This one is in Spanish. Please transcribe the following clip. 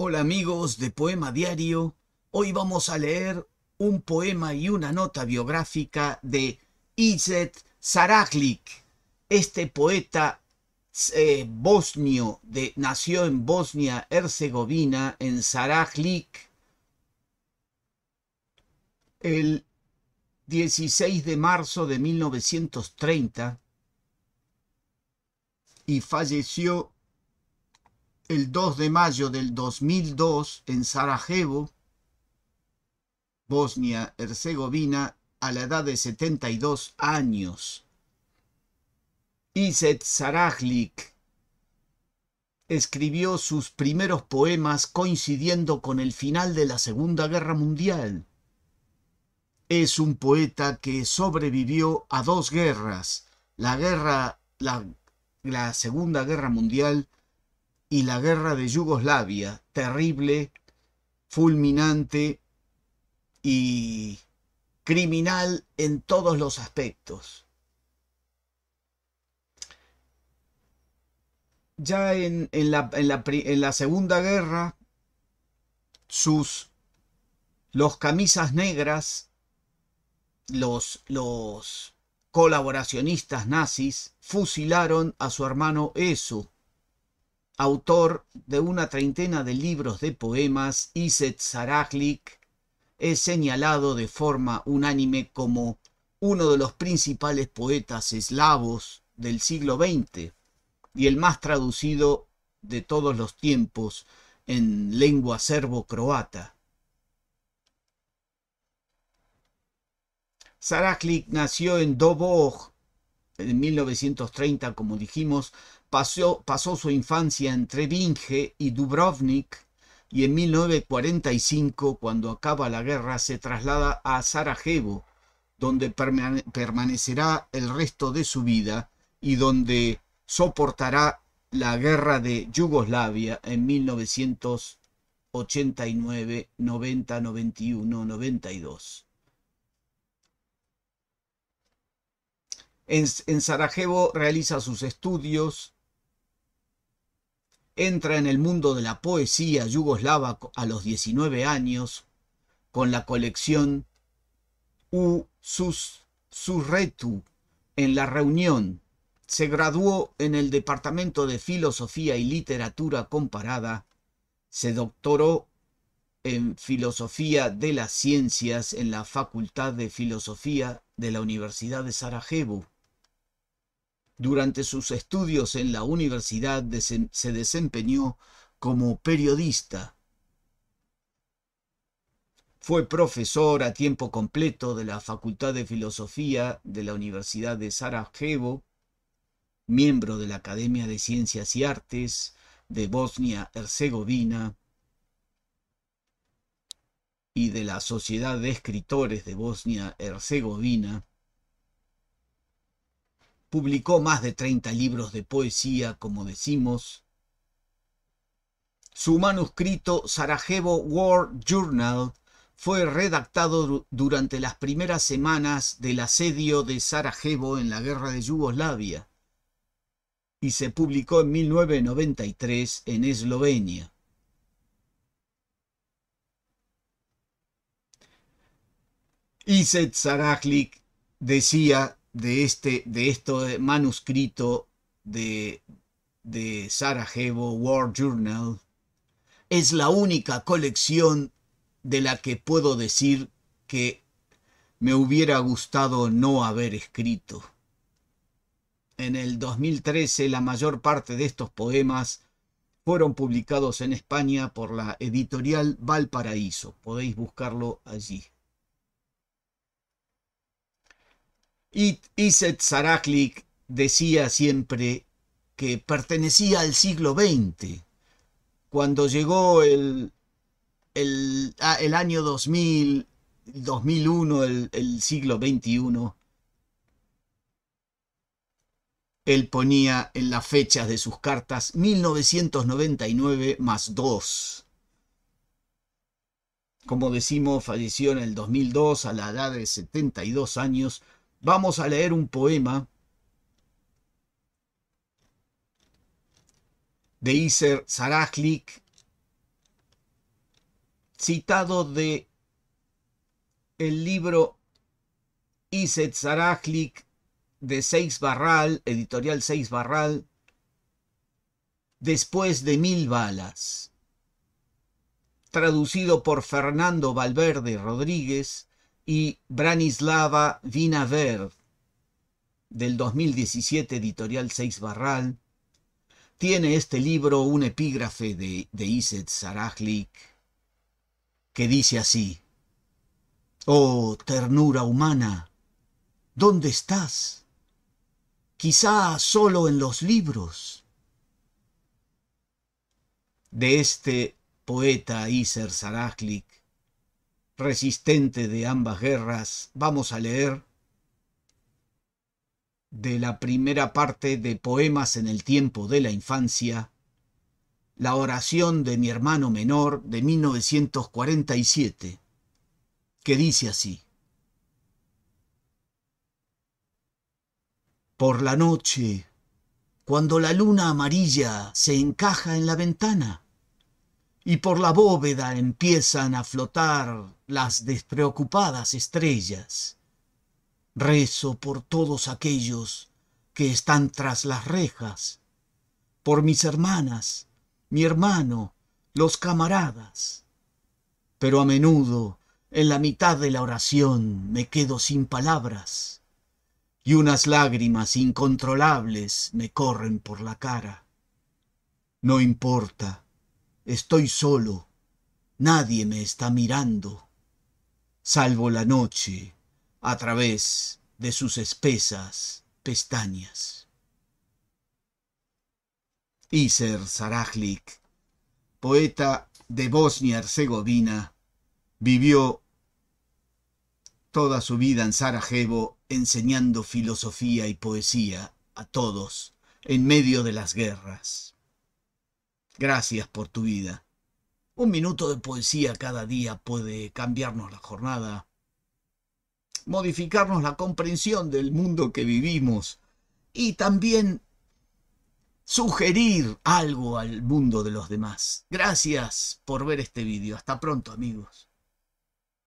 Hola amigos de Poema Diario, hoy vamos a leer un poema y una nota biográfica de Izet Sarajlik, este poeta eh, bosnio de, nació en Bosnia-Herzegovina, en Sarajlik, el 16 de marzo de 1930 y falleció el 2 de mayo del 2002 en Sarajevo, Bosnia-Herzegovina, a la edad de 72 años. Izet Sarajlik escribió sus primeros poemas coincidiendo con el final de la Segunda Guerra Mundial. Es un poeta que sobrevivió a dos guerras, la guerra la Segunda Guerra Mundial y la guerra de Yugoslavia, terrible, fulminante y criminal en todos los aspectos. Ya en, la, en la Segunda Guerra, sus los camisas negras, los, los colaboracionistas nazis, fusilaron a su hermano Eso, autor de una treintena de libros de poemas, Iset Saraglik es señalado de forma unánime como uno de los principales poetas eslavos del siglo XX y el más traducido de todos los tiempos en lengua serbo-croata. Saraglik nació en Doboj en 1930, como dijimos, pasó, su infancia entre Vinge y Dubrovnik y en 1945, cuando acaba la guerra, se traslada a Sarajevo, donde permanecerá el resto de su vida y donde soportará la guerra de Yugoslavia en 1989, 90, 91, 92. En, Sarajevo realiza sus estudios, entra en el mundo de la poesía yugoslava a los 19 años con la colección U Sus Surretu en la reunión. Se graduó en el Departamento de Filosofía y Literatura Comparada. Se doctoró en Filosofía de las Ciencias en la Facultad de Filosofía de la Universidad de Sarajevo. Durante sus estudios en la universidad se desempeñó como periodista. Fue profesor a tiempo completo de la Facultad de Filosofía de la Universidad de Sarajevo, miembro de la Academia de Ciencias y Artes de Bosnia-Herzegovina y de la Sociedad de Escritores de Bosnia-Herzegovina. Publicó más de 30 libros de poesía, como decimos. Su manuscrito Sarajevo War Journal fue redactado durante las primeras semanas del asedio de Sarajevo en la guerra de Yugoslavia y se publicó en 1993 en Eslovenia. Izet Sarajlik decía este, de este manuscrito de, de Sarajevo World Journal es la única colección de la que puedo decir que me hubiera gustado no haber escrito. En el 2013 la mayor parte de estos poemas fueron publicados en España por la editorial Valparaíso. Podéis buscarlo allí. Iset decía siempre que pertenecía al siglo XX. Cuando llegó el, ah, año 2000, 2001, el, el siglo XXI, él ponía en las fechas de sus cartas 1999 más 2. Como decimos, falleció en el 2002 a la edad de 72 años Vamos a leer un poema de Iser Sarajlik, citado de el libro Iset Sarajlik de Seis Barral, editorial Seis Barral, después de mil balas, traducido por Fernando Valverde Rodríguez y Branislava Vinaver, del 2017, editorial 6 Barral, tiene este libro un epígrafe de, de Iset Sarajlik que dice así, Oh ternura humana, ¿dónde estás? Quizá solo en los libros. De este poeta Iser Sarajlik resistente de ambas guerras, vamos a leer de la primera parte de Poemas en el tiempo de la infancia, la oración de mi hermano menor de 1947, que dice así. Por la noche, cuando la luna amarilla se encaja en la ventana, y por la bóveda empiezan a flotar las despreocupadas estrellas. Rezo por todos aquellos que están tras las rejas, por mis hermanas, mi hermano, los camaradas. Pero a menudo, en la mitad de la oración, me quedo sin palabras y unas lágrimas incontrolables me corren por la cara. No importa, Estoy solo. Nadie me está mirando, salvo la noche a través de sus espesas pestañas. Iser Sarajlik, poeta de Bosnia-Herzegovina, vivió toda su vida en Sarajevo enseñando filosofía y poesía a todos en medio de las guerras. Gracias por tu vida. Un minuto de poesía cada día puede cambiarnos la jornada, modificarnos la comprensión del mundo que vivimos y también sugerir algo al mundo de los demás. Gracias por ver este vídeo. Hasta pronto amigos.